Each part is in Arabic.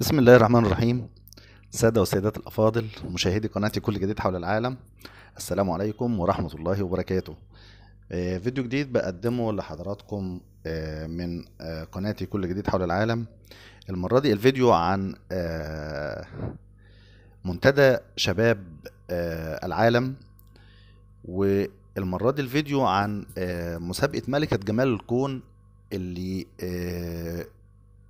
بسم الله الرحمن الرحيم سادة وسيدات الأفاضل مشاهدي قناة كل جديد حول العالم السلام عليكم ورحمة الله وبركاته آه، فيديو جديد بقدمه لحضراتكم آه، من آه، قناة كل جديد حول العالم المرة دي الفيديو عن منتدى شباب العالم والمرة دي الفيديو عن مسابقة ملكة جمال الكون اللي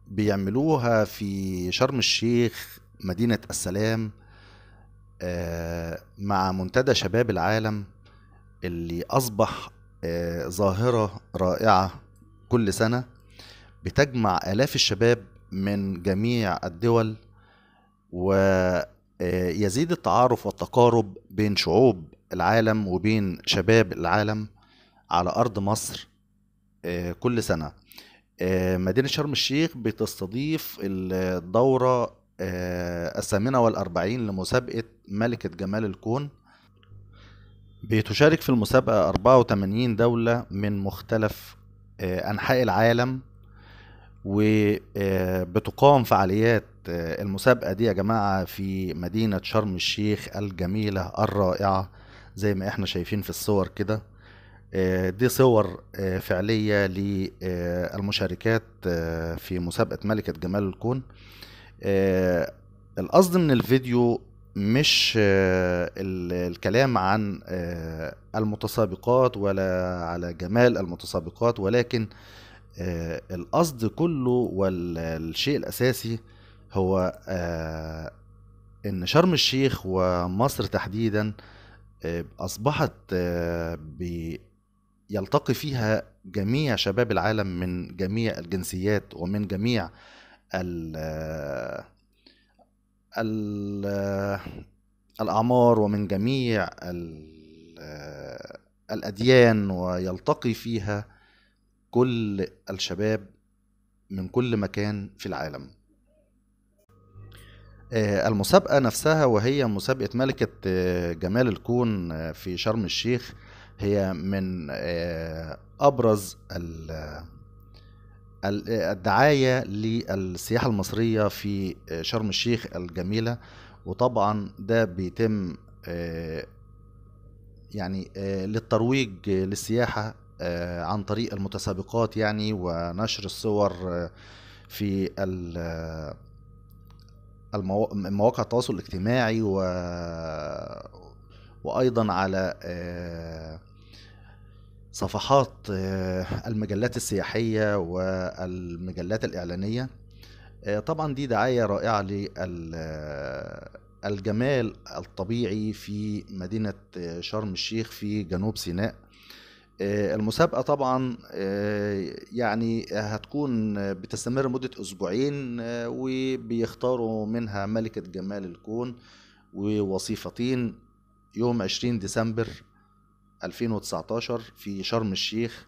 بيعملوها في شرم الشيخ مدينة السلام آه، مع منتدى شباب العالم اللي أصبح آه، ظاهرة رائعة كل سنة بتجمع آلاف الشباب من جميع الدول ويزيد آه، التعارف والتقارب بين شعوب العالم وبين شباب العالم على أرض مصر كل سنة آه، مدينة شرم الشيخ بتستضيف الدورة آه، الثامنة والأربعين لمسابقة ملكة جمال الكون بتشارك في المسابقة 84 دولة من مختلف آه، أنحاء العالم وبتقام فعاليات المسابقة دي يا جماعة في مدينة شرم الشيخ الجميلة الرائعة زي ما احنا شايفين في الصور كده آه، دي صور آه، فعلية للمشاركات آه، في مسابقة ملكة جمال الكون القصد من الفيديو مش الكلام عن المتسابقات ولا على جمال المتسابقات ولكن القصد كله والشيء الأساسي هو إن شرم الشيخ ومصر تحديدا أصبحت يلتقي فيها جميع شباب العالم من جميع الجنسيات ومن جميع الـ الـ الأعمار ومن جميع الأديان ويلتقي فيها كل الشباب من كل مكان في العالم آه، المسابقة نفسها وهي مسابقة ملكة آه، جمال الكون آه، في شرم الشيخ هي من آه، ابرز الدعايه للسياحه المصريه في آه، شرم الشيخ الجميله وطبعا ده بيتم آه، يعني للترويج للسياحه عن طريق المتسابقات يعني ونشر الصور في مواقع التواصل الاجتماعي و وايضا على صفحات آه، المجلات السياحية والمجلات الإعلانية آه، طبعا دي دعاية رائعة للجمال آه، الطبيعي في مدينة شرم الشيخ في جنوب سيناء المسابقة طبعا يعني هتكون بتستمر مدة أسبوعين وبيختاروا منها ملكة جمال الكون ووصيفتين يوم 20 ديسمبر 2019 في شرم الشيخ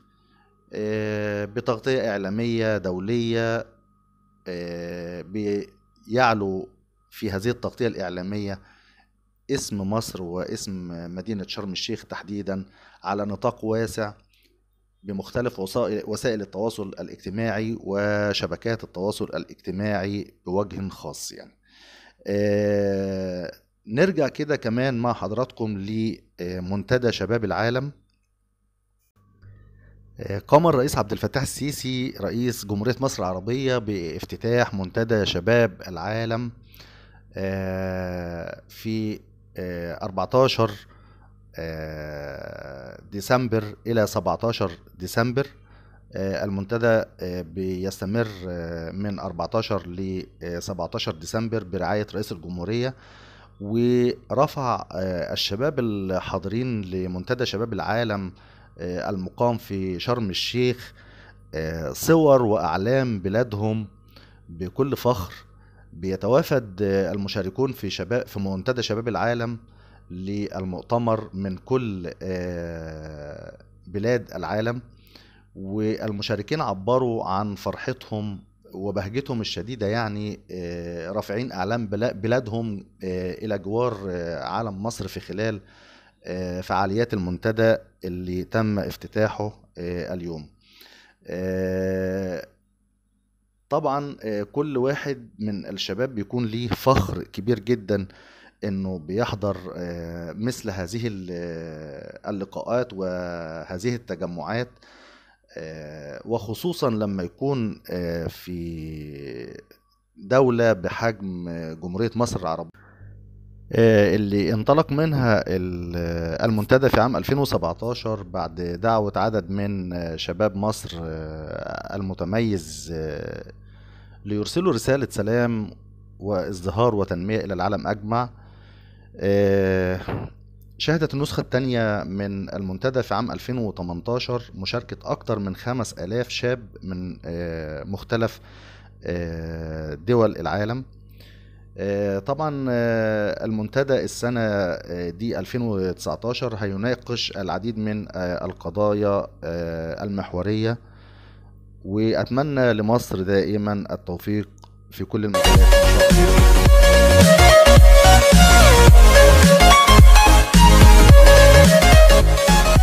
آه، بتغطية إعلامية دولية آه، بيعلو في هذه التغطية الإعلامية اسم مصر واسم مدينة شرم الشيخ تحديدا على نطاق واسع بمختلف وسائل التواصل الاجتماعي وشبكات التواصل الاجتماعي بوجه خاص يعني آه، نرجع كده كمان مع حضراتكم لمنتدى آه، شباب العالم آه، قام الرئيس عبد الفتاح السيسي رئيس جمهورية مصر العربية بافتتاح منتدى شباب العالم آه، في 14 ديسمبر إلى 17 ديسمبر المنتدى بيستمر من 14 ل 17 ديسمبر برعاية رئيس الجمهورية ورفع آه، الشباب الحاضرين لمنتدى شباب العالم آه، المقام في شرم الشيخ آه، صور واعلام بلادهم بكل فخر بيتوافد المشاركون في شباب في منتدى شباب العالم للمؤتمر من كل بلاد العالم والمشاركين عبروا عن فرحتهم وبهجتهم الشديده يعني آه، رافعين اعلام بلادهم آه، الى جوار آه، عالم مصر في خلال فعاليات المنتدى اللي تم افتتاحه اليوم طبعا كل واحد من الشباب بيكون ليه فخر كبير جدا انه بيحضر مثل هذه اللقاءات وهذه التجمعات آه، وخصوصا لما يكون آه، في دولة بحجم آه، جمهورية مصر العربية اللي انطلق منها المنتدى في عام 2017 بعد دعوة عدد من شباب مصر المتميز ليرسلوا رسالة سلام وازدهار وتنمية إلى العالم أجمع شهدت النسخة الثانية من المنتدى في عام 2018 مشاركة أكثر من 5000 شاب من آه، مختلف آه، دول العالم آه، طبعا المنتدى السنة دي 2019 هيناقش العديد من القضايا المحورية وأتمنى لمصر دائما التوفيق في كل المجالات Música